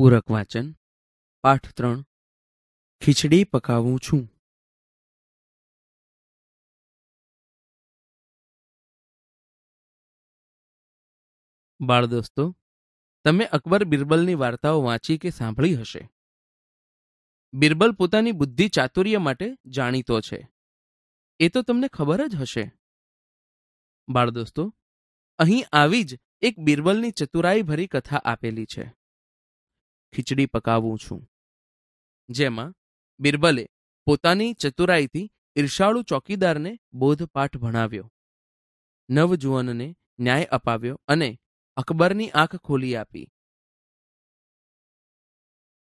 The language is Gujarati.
પૂરક વાંચન પાઠ ત્રણ ખીચડી પકાવું છું બાળ દોસ્તો તમે અકબર બિરબલની વાર્તાઓ વાંચી કે સાંભળી હશે બિરબલ પોતાની બુદ્ધિ ચાતુર્ય માટે જાણીતો છે એ તો તમને ખબર જ હશે બાળ દોસ્તો અહીં આવી જ એક બિરબલની ચતુરાઈ ભરી કથા આપેલી છે ખીચડી પકાવું છું જેમાં બિરબલે પોતાની ચતુરાઈથી ઈર્ષાળુ ચોકીદારને બોધપાઠ ભણાવ્યો નવજુવાનને ન્યાય અપાવ્યો અને અકબરની આંખ ખોલી આપી